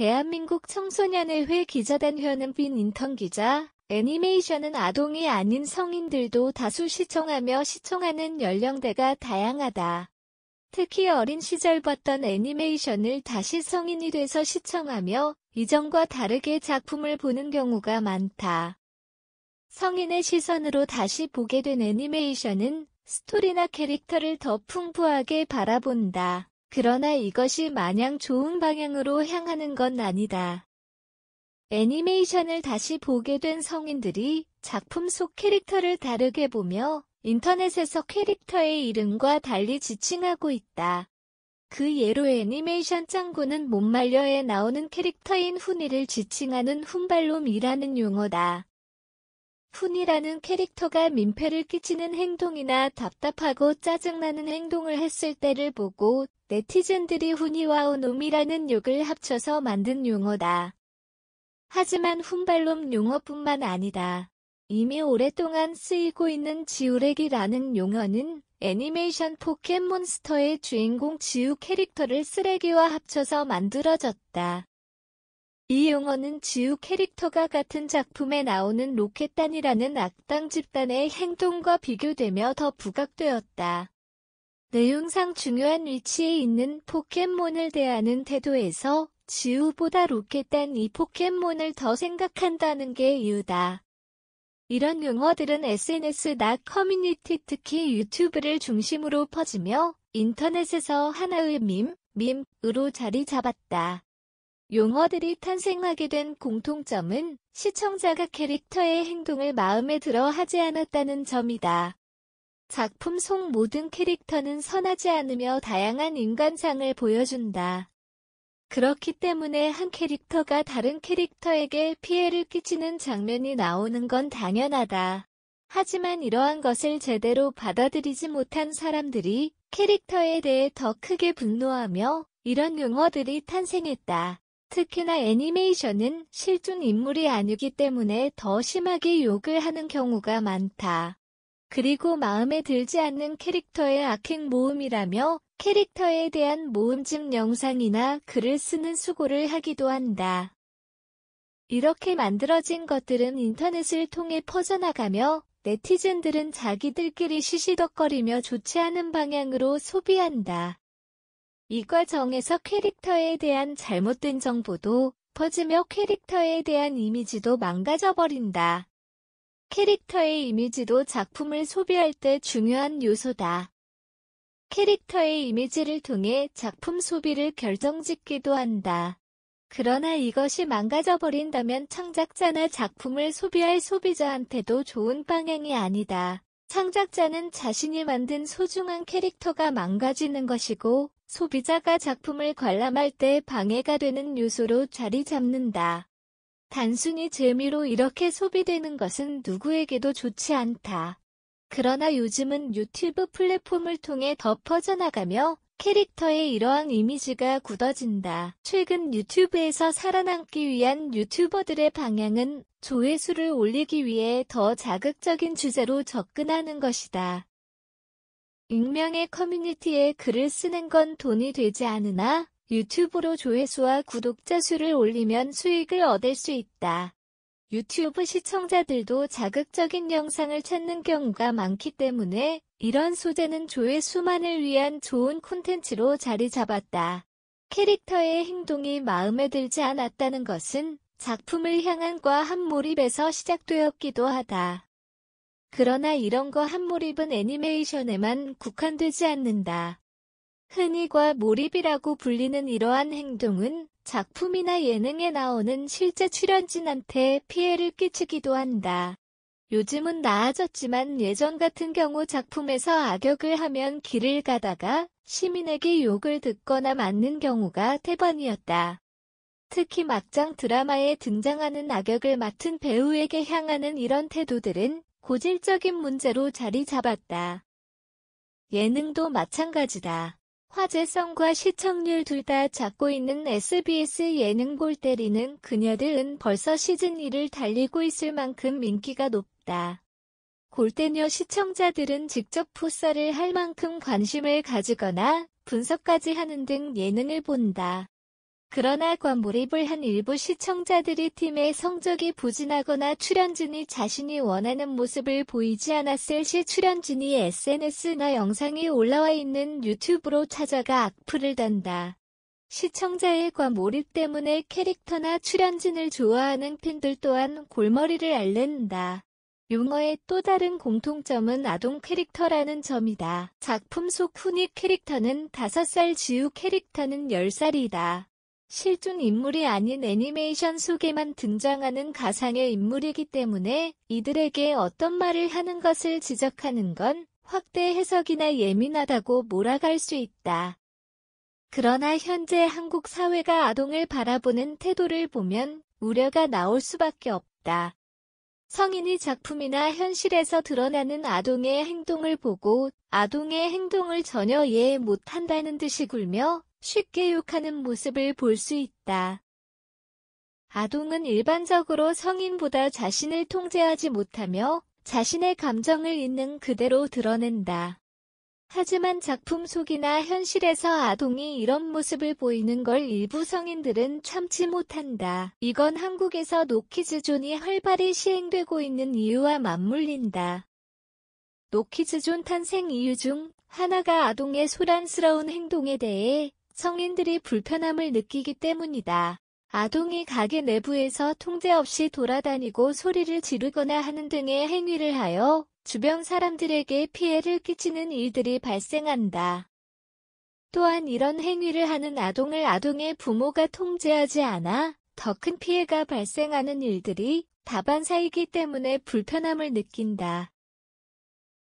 대한민국 청소년의 회 기자단 현은빈 인턴 기자 애니메이션은 아동이 아닌 성인들도 다수 시청하며 시청하는 연령대가 다양하다. 특히 어린 시절 봤던 애니메이션을 다시 성인이 돼서 시청하며 이전과 다르게 작품을 보는 경우가 많다. 성인의 시선으로 다시 보게 된 애니메이션은 스토리나 캐릭터를 더 풍부하게 바라본다. 그러나 이것이 마냥 좋은 방향으로 향하는 건 아니다. 애니메이션을 다시 보게 된 성인들이 작품 속 캐릭터를 다르게 보며 인터넷에서 캐릭터의 이름과 달리 지칭하고 있다. 그 예로 애니메이션 짱구는 못말려에 나오는 캐릭터인 훈이를 지칭하는 훈발롬이라는 용어다. 푼이라는 캐릭터가 민폐를 끼치는 행동이나 답답하고 짜증나는 행동을 했을 때를 보고 네티즌들이 훈이와 오놈이라는 욕을 합쳐서 만든 용어다. 하지만 훈발놈 용어뿐만 아니다. 이미 오랫동안 쓰이고 있는 지우레기라는 용어는 애니메이션 포켓몬스터의 주인공 지우 캐릭터를 쓰레기와 합쳐서 만들어졌다. 이 용어는 지우 캐릭터가 같은 작품에 나오는 로켓단이라는 악당 집단의 행동과 비교되며 더 부각되었다. 내용상 중요한 위치에 있는 포켓몬을 대하는 태도에서 지우보다 로켓단 이 포켓몬을 더 생각한다는 게 이유다. 이런 용어들은 SNS나 커뮤니티 특히 유튜브를 중심으로 퍼지며 인터넷에서 하나의 밈, 밈으로 자리 잡았다. 용어들이 탄생하게 된 공통점은 시청자가 캐릭터의 행동을 마음에 들어 하지 않았다는 점이다. 작품 속 모든 캐릭터는 선하지 않으며 다양한 인간상을 보여준다. 그렇기 때문에 한 캐릭터가 다른 캐릭터에게 피해를 끼치는 장면이 나오는 건 당연하다. 하지만 이러한 것을 제대로 받아들이지 못한 사람들이 캐릭터에 대해 더 크게 분노하며 이런 용어들이 탄생했다. 특히나 애니메이션은 실존 인물이 아니기 때문에 더 심하게 욕을 하는 경우가 많다. 그리고 마음에 들지 않는 캐릭터의 악행 모음이라며 캐릭터에 대한 모음집 영상이나 글을 쓰는 수고를 하기도 한다. 이렇게 만들어진 것들은 인터넷을 통해 퍼져나가며 네티즌들은 자기들끼리 시시덕거리며 좋지 않은 방향으로 소비한다. 이 과정에서 캐릭터에 대한 잘못된 정보도 퍼지며 캐릭터에 대한 이미지도 망가져버린다. 캐릭터의 이미지도 작품을 소비할 때 중요한 요소다. 캐릭터의 이미지를 통해 작품 소비를 결정짓기도 한다. 그러나 이것이 망가져버린다면 창작자나 작품을 소비할 소비자한테도 좋은 방향이 아니다. 창작자는 자신이 만든 소중한 캐릭터가 망가지는 것이고 소비자가 작품을 관람할 때 방해가 되는 요소로 자리 잡는다. 단순히 재미로 이렇게 소비되는 것은 누구에게도 좋지 않다. 그러나 요즘은 유튜브 플랫폼을 통해 더 퍼져나가며 캐릭터의 이러한 이미지가 굳어진다. 최근 유튜브에서 살아남기 위한 유튜버들의 방향은 조회수를 올리기 위해 더 자극적인 주제로 접근하는 것이다. 익명의 커뮤니티에 글을 쓰는 건 돈이 되지 않으나 유튜브로 조회수와 구독자 수를 올리면 수익을 얻을 수 있다. 유튜브 시청자들도 자극적인 영상을 찾는 경우가 많기 때문에 이런 소재는 조회수만을 위한 좋은 콘텐츠로 자리 잡았다. 캐릭터의 행동이 마음에 들지 않았다는 것은 작품을 향한과 한 몰입에서 시작되었기도 하다. 그러나 이런 거 한 몰입은 애니메이션에만 국한되지 않는다. 흔히과 몰입이라고 불리는 이러한 행동은 작품이나 예능에 나오는 실제 출연진한테 피해를 끼치기도 한다. 요즘은 나아졌지만 예전 같은 경우 작품에서 악역을 하면 길을 가다가 시민에게 욕을 듣거나 맞는 경우가 태반이었다. 특히 막장 드라마에 등장하는 악역을 맡은 배우에게 향하는 이런 태도들은 고질적인 문제로 자리 잡았다. 예능도 마찬가지다. 화제성과 시청률 둘 다 잡고 있는 SBS 예능 골 때리는 그녀들은 벌써 시즌1을 달리고 있을 만큼 인기가 높다. 골때녀 시청자들은 직접 풋살을 할 만큼 관심을 가지거나 분석까지 하는 등 예능을 본다. 그러나 관몰입을 한 일부 시청자들이 팀의 성적이 부진하거나 출연진이 자신이 원하는 모습을 보이지 않았을 시 출연진이 SNS나 영상이 올라와 있는 유튜브로 찾아가 악플을 단다. 시청자의 과몰입 때문에 캐릭터나 출연진을 좋아하는 팬들 또한 골머리를 앓는다. 용어의 또 다른 공통점은 아동 캐릭터라는 점이다. 작품 속 후닉 캐릭터는 5살, 지우 캐릭터는 10살이다. 실존 인물이 아닌 애니메이션 속에만 등장하는 가상의 인물이기 때문에 이들에게 어떤 말을 하는 것을 지적하는 건 확대 해석이나 예민하다고 몰아갈 수 있다. 그러나 현재 한국 사회가 아동을 바라보는 태도를 보면 우려가 나올 수밖에 없다. 성인이 작품이나 현실에서 드러나는 아동의 행동을 보고 아동의 행동을 전혀 이해 못한다는 듯이 굴며 쉽게 욕하는 모습을 볼 수 있다. 아동은 일반적으로 성인보다 자신을 통제하지 못하며 자신의 감정을 있는 그대로 드러낸다. 하지만 작품 속이나 현실에서 아동이 이런 모습을 보이는 걸 일부 성인들은 참지 못한다. 이건 한국에서 노키즈존이 활발히 시행되고 있는 이유와 맞물린다. 노키즈존 탄생 이유 중 하나가 아동의 소란스러운 행동에 대해 성인들이 불편함을 느끼기 때문이다. 아동이 가게 내부에서 통제 없이 돌아다니고 소리를 지르거나 하는 등의 행위를 하여 주변 사람들에게 피해를 끼치는 일들이 발생한다. 또한 이런 행위를 하는 아동을 아동의 부모가 통제하지 않아 더 큰 피해가 발생하는 일들이 다반사이기 때문에 불편함을 느낀다.